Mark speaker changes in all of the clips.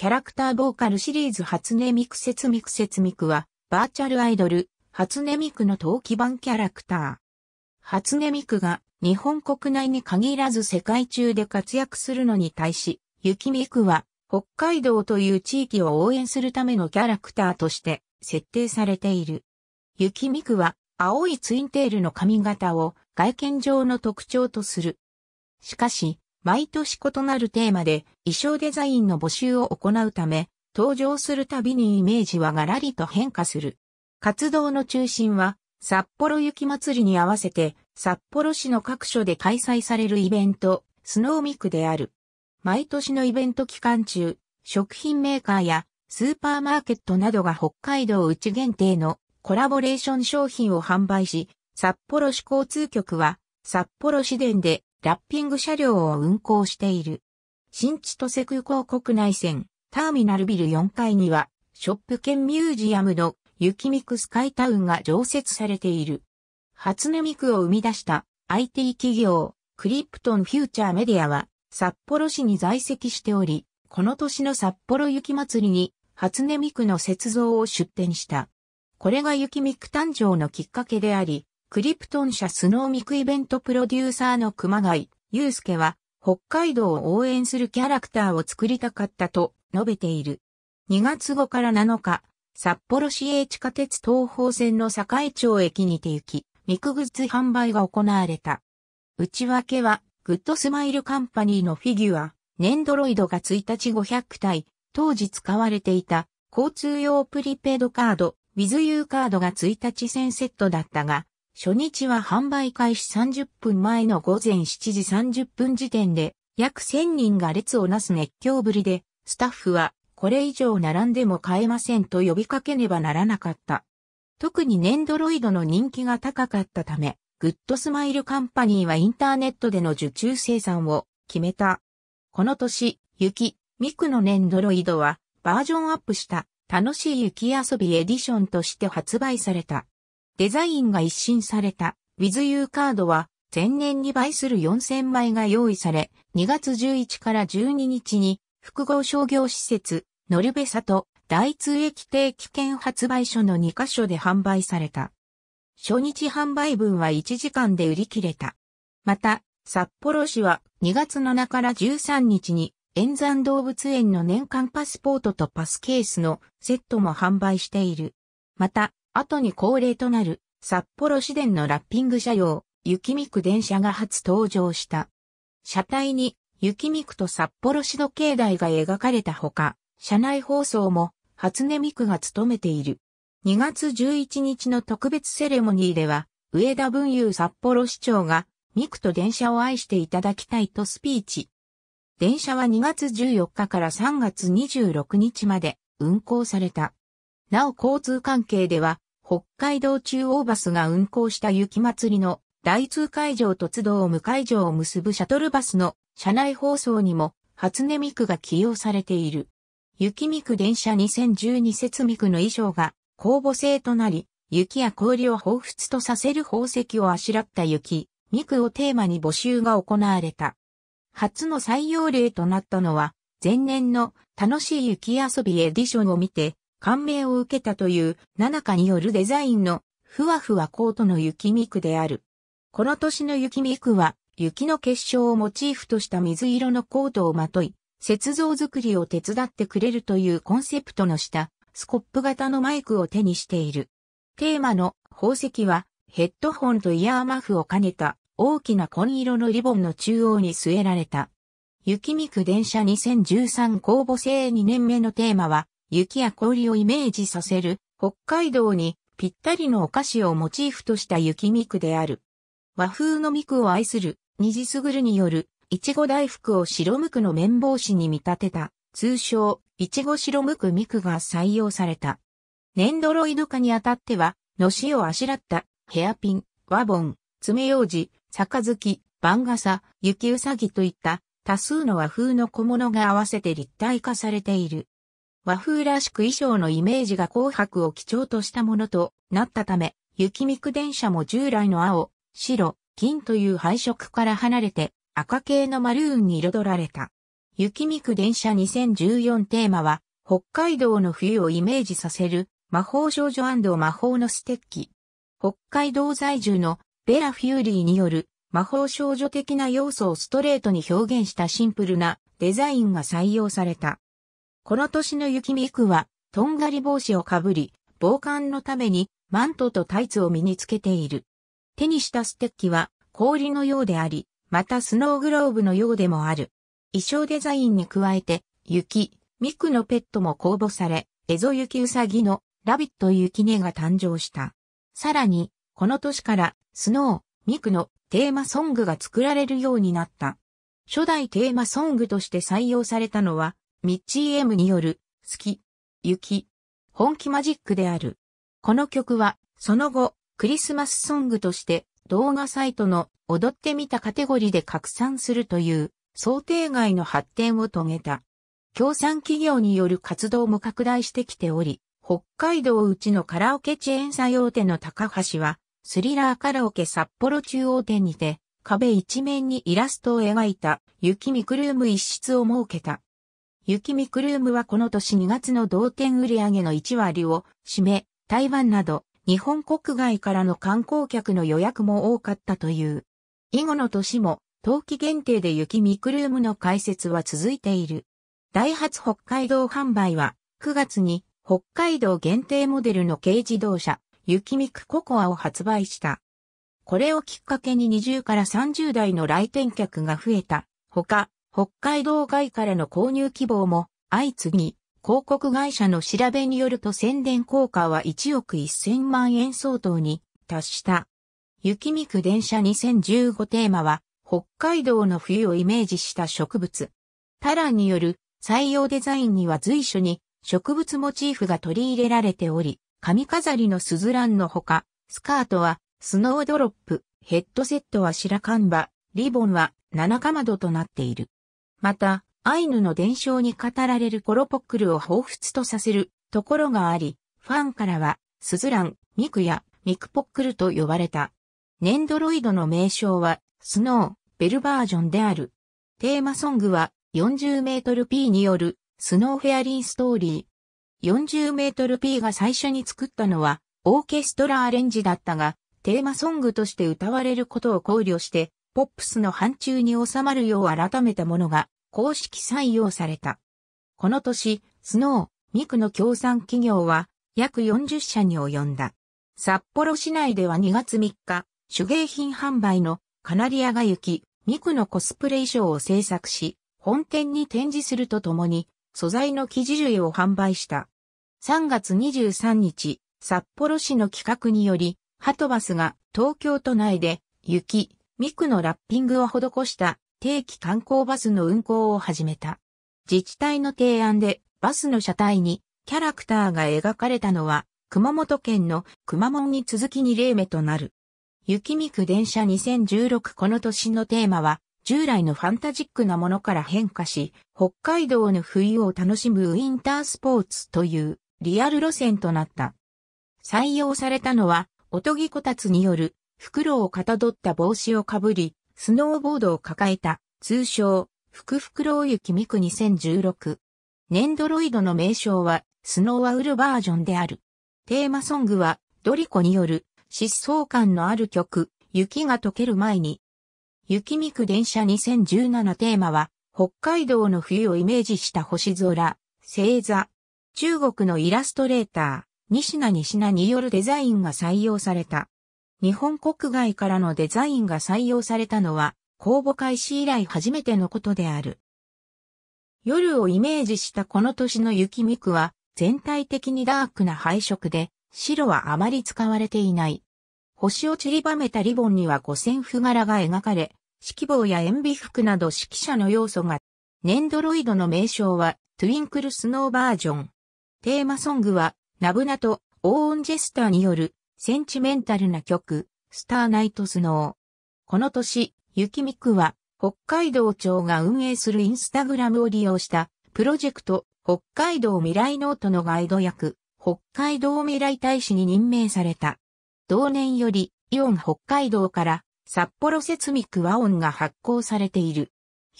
Speaker 1: キャラクターボーカルシリーズ初音ミクセミクセミクは、バーチャルアイドル、初音ミクの陶器版キャラクター。初音ミクが、日本国内に限らず世界中で活躍するのに対し、雪ミクは、北海道という地域を応援するためのキャラクターとして設定されている。雪ミクは青いツインテールの髪型を外見上の特徴とする。しかし、毎年異なるテーマで衣装デザインの募集を行うため、登場するたびにイメージはがらりと変化する。活動の中心は、札幌雪祭りに合わせて、札幌市の各所で開催されるイベント、スノーミクである。毎年のイベント期間中、食品メーカーやスーパーマーケットなどが北海道内限定のコラボレーション商品を販売し、札幌市交通局は札幌市電でラッピング車両を運行している。新千歳空港国内線、ターミナルビル4階には、ショップ兼ミュージアムの雪ミクスカイタウンが常設されている。初音ミクを生み出した IT 企業、クリプトンフューチャーメディアは、札幌市に在籍しており、この年の札幌雪祭りに、初音ミクの雪像を出展した。これが雪ミク誕生のきっかけであり、クリプトン社スノーミクイベントプロデューサーの熊谷祐介は、北海道を応援するキャラクターを作りたかったと述べている。2月後から7日、札幌市営地下鉄東方線の境町駅にて行き、ミクグッズ販売が行われた。内訳は、グッドスマイルカンパニーのフィギュア、ネンドロイドが1日500体、当時使われていた交通用プリペイドカード、ウィズユーカードが1日1000セットだったが、初日は販売開始30分前の午前7時30分時点で、約1000人が列をなす熱狂ぶりで、スタッフは、これ以上並んでも買えませんと呼びかけねばならなかった。特にネンドロイドの人気が高かったため、グッドスマイルカンパニーはインターネットでの受注生産を決めた。この年、雪、ミクのネンドロイドはバージョンアップした楽しい雪遊びエディションとして発売された。デザインが一新された WithU カードは前年に倍する4000枚が用意され、2月11から12日に複合商業施設、ノルベサと大通駅定期券発売所の2カ所で販売された。初日販売分は1時間で売り切れた。また、札幌市は2月7から13日に演山動物園の年間パスポートとパスケースのセットも販売している。また、後に恒例となる札幌市電のラッピング車用、雪見区電車が初登場した。車体に雪見区と札幌市時計台が描かれたほか、車内放送も初音ミクが務めている。2月11日の特別セレモニーでは、上田文雄札幌市長が、ミクと電車を愛していただきたいとスピーチ。電車は2月14日から3月26日まで運行された。なお交通関係では、北海道中央バスが運行した雪まつりの大通会場と都道無会場を結ぶシャトルバスの車内放送にも初音ミクが起用されている。雪ミク電車2012節ミクの衣装が公募制となり、雪や氷を彷彿とさせる宝石をあしらった雪、ミクをテーマに募集が行われた。初の採用例となったのは、前年の楽しい雪遊びエディションを見て、感銘を受けたという、七日によるデザインの、ふわふわコートの雪見区である。この年の雪見区は、雪の結晶をモチーフとした水色のコートをまとい、雪像作りを手伝ってくれるというコンセプトの下、スコップ型のマイクを手にしている。テーマの宝石は、ヘッドホンとイヤーマフを兼ねた大きな紺色のリボンの中央に据えられた。雪見区電車2013公募生2年目のテーマは、雪や氷をイメージさせる、北海道にぴったりのお菓子をモチーフとした雪ミクである。和風のミクを愛する、虹すぐるによる、いちご大福を白むくの綿帽子に見立てた、通称、いちご白むくミクが採用された。ネンドロイド化にあたっては、のしをあしらった、ヘアピン、ワボン、爪楊枝、杯、番傘、雪うさぎといった多数の和風の小物が合わせて立体化されている。和風らしく衣装のイメージが紅白を基調としたものとなったため、雪見区電車も従来の青、白、金という配色から離れて赤系のマルーンに彩られた。雪見区電車2014テーマは、北海道の冬をイメージさせる魔法少女魔法のステッキ。北海道在住のベラ・フューリーによる魔法少女的な要素をストレートに表現したシンプルなデザインが採用された。この年の雪見区は、とんがり帽子をかぶり、防寒のためにマントとタイツを身につけている。手にしたステッキは氷のようであり、またスノーグローブのようでもある。衣装デザインに加えて、雪、ミクのペットも公募され、エゾ雪うさぎのラビット雪音が誕生した。さらに、この年からスノー、ミクのテーマソングが作られるようになった。初代テーマソングとして採用されたのは、ミッチー M による、好き、雪、本気マジックである。この曲は、その後、クリスマスソングとして動画サイトの踊ってみたカテゴリーで拡散するという想定外の発展を遂げた。共産企業による活動も拡大してきており、北海道うちのカラオケチェーン作用手の高橋は、スリラーカラオケ札幌中央店にて、壁一面にイラストを描いた雪ミクルーム一室を設けた。雪見ミクルームはこの年2月の同店売上の1割を占め、台湾など日本国外からの観光客の予約も多かったという。以後の年も、冬季限定で雪ミクルームの開設は続いている。ダイハツ北海道販売は、9月に北海道限定モデルの軽自動車、雪ミクココアを発売した。これをきっかけに20から30代の来店客が増えた。他、北海道外からの購入希望も相次ぎ、広告会社の調べによると宣伝効果は1億1000万円相当に達した。雪見区電車2015テーマは、北海道の冬をイメージした植物。タランによる採用デザインには随所に植物モチーフが取り入れられており、髪飾りのスズランのほか、スカートはスノードロップ、ヘッドセットは白カンバ、リボンは七かまどとなっている。また、アイヌの伝承に語られるコロポックルを彷彿とさせるところがあり、ファンからは、スズラン、ミクやミクポックルと呼ばれた。ネンドロイドの名称は、スノー、ベルバージョンである。テーマソングは、40メートル P による、スノーフェアリーストーリー。40メートル P が最初に作ったのは、オーケストラアレンジだったが、テーマソングとして歌われることを考慮して、ポップスの範疇に収まるよう改めたものが公式採用された。この年、スノー、ミクの協賛企業は約40社に及んだ。札幌市内では2月3日、手芸品販売のカナリアが行き、ミクのコスプレ衣装を制作し、本店に展示するとともに、素材の生地類を販売した。3月23日、札幌市の企画により、ハトバスが東京都内で、雪、ミクのラッピングを施した定期観光バスの運行を始めた。自治体の提案でバスの車体にキャラクターが描かれたのは熊本県の熊門に続き2例目となる。雪見区電車2016この年のテーマは従来のファンタジックなものから変化し、北海道の冬を楽しむウィンタースポーツというリアル路線となった。採用されたのは、おとぎこたつによる袋をかたどった帽子をかぶり、スノーボードを抱えた、通称、福袋雪ミク2016。ネンドロイドの名称は、スノーアウルバージョンである。テーマソングは、ドリコによる、疾走感のある曲、雪が溶ける前に。雪ミク電車2017テーマは、北海道の冬をイメージした星空、星座。中国のイラストレーター、西名西名によるデザインが採用された。日本国外からのデザインが採用されたのは、公募開始以来初めてのことである。夜をイメージしたこの年の雪ミクは、全体的にダークな配色で、白はあまり使われていない。星を散りばめたリボンには五線譜柄が描かれ、四季棒や塩美服など指揮者の要素が、ネンドロイドの名称は、トゥインクルスノーバージョン。テーマソングは、ナブナとオーオンジェスターによるセンチメンタルな曲、スターナイトスノー。この年、雪見区は、北海道庁が運営するインスタグラムを利用した、プロジェクト、北海道未来ノートのガイド役、北海道未来大使に任命された。同年より、イオン北海道から、札幌設見区和音が発行されている。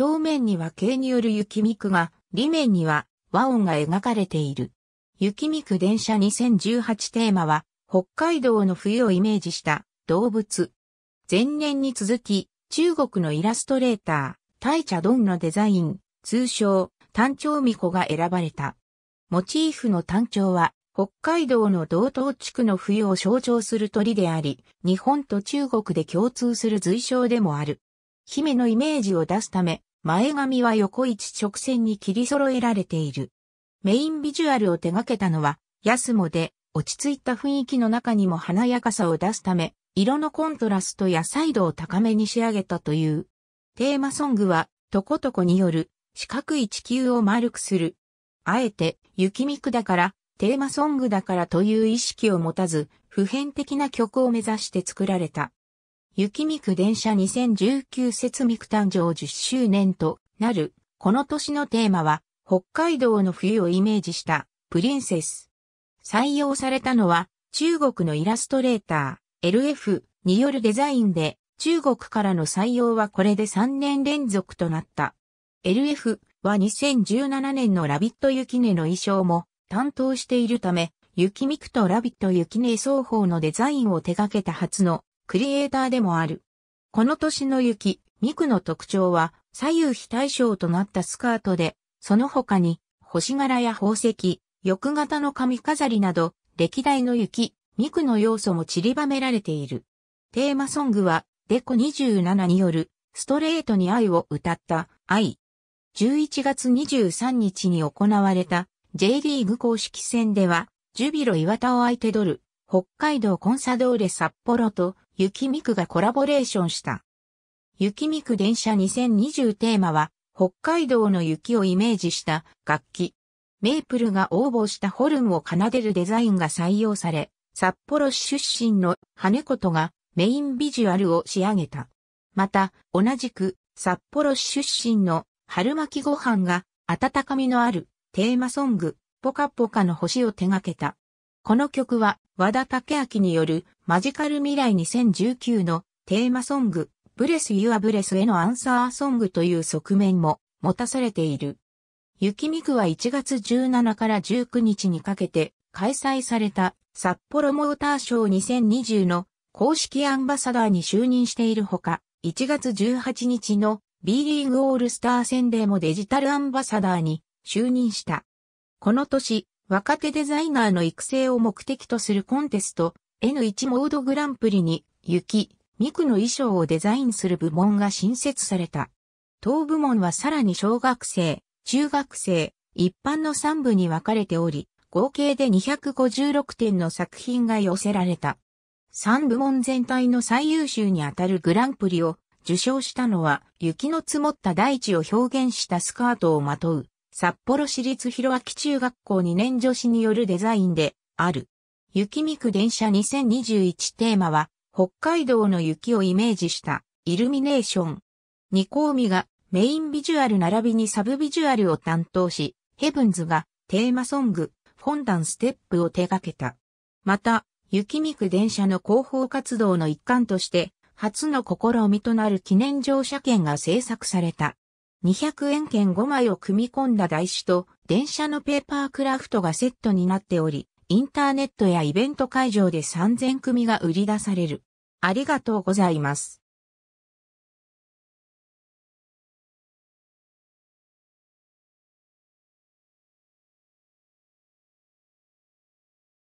Speaker 1: 表面には軽による雪見区が、裏面には和音が描かれている。雪見区電車2018テーマは、北海道の冬をイメージした動物。前年に続き、中国のイラストレーター、タイチャドンのデザイン、通称、単調巫女が選ばれた。モチーフの単調は、北海道の道東地区の冬を象徴する鳥であり、日本と中国で共通する随称でもある。姫のイメージを出すため、前髪は横一直線に切り揃えられている。メインビジュアルを手掛けたのは、安もで、落ち着いた雰囲気の中にも華やかさを出すため、色のコントラストや彩度を高めに仕上げたという。テーマソングは、トコトコによる、四角い地球を丸くする。あえて、雪見区だから、テーマソングだからという意識を持たず、普遍的な曲を目指して作られた。雪見区電車2019節見誕生10周年となる、この年のテーマは、北海道の冬をイメージした、プリンセス。採用されたのは、中国のイラストレーター、LF によるデザインで、中国からの採用はこれで3年連続となった。LF は2017年のラビット雪音の衣装も担当しているため、雪ミクとラビット雪音双方のデザインを手掛けた初のクリエイターでもある。この年の雪、ミクの特徴は左右非対称となったスカートで、その他に星柄や宝石、翼型の髪飾りなど、歴代の雪、ミクの要素も散りばめられている。テーマソングは、デコ27による、ストレートに愛を歌った、愛。11月23日に行われた、J リーグ公式戦では、ジュビロ岩田を相手取る、北海道コンサドーレ札幌と、雪ミクがコラボレーションした。雪ミク電車2020テーマは、北海道の雪をイメージした楽器。メイプルが応募したホルンを奏でるデザインが採用され、札幌市出身の羽琴がメインビジュアルを仕上げた。また、同じく札幌市出身の春巻きご飯が温かみのあるテーマソング、ポカポカの星を手掛けた。この曲は和田武明によるマジカル未来2019のテーマソング、ブレス・ユア・ブレスへのアンサーソングという側面も持たされている。雪見区は1月17から19日にかけて開催された札幌モーターショー2020の公式アンバサダーに就任しているほか、1月18日の B リーグオールスター戦でもデジタルアンバサダーに就任した。この年、若手デザイナーの育成を目的とするコンテスト N1 モードグランプリに雪、ミクの衣装をデザインする部門が新設された。当部門はさらに小学生、中学生、一般の3部に分かれており、合計で256点の作品が寄せられた。3部門全体の最優秀にあたるグランプリを受賞したのは、雪の積もった大地を表現したスカートをまとう、札幌市立広明中学校2年女子によるデザインである。雪見区電車2021テーマは、北海道の雪をイメージしたイルミネーション。二光美がメインビジュアル並びにサブビジュアルを担当し、ヘブンズがテーマソング、フォンダンステップを手掛けた。また、雪見区電車の広報活動の一環として、初の試みとなる記念乗車券が制作された。200円券5枚を組み込んだ台紙と電車のペーパークラフトがセットになっており、インターネットやイベント会場で3000組が売り出される。ありがとうございます。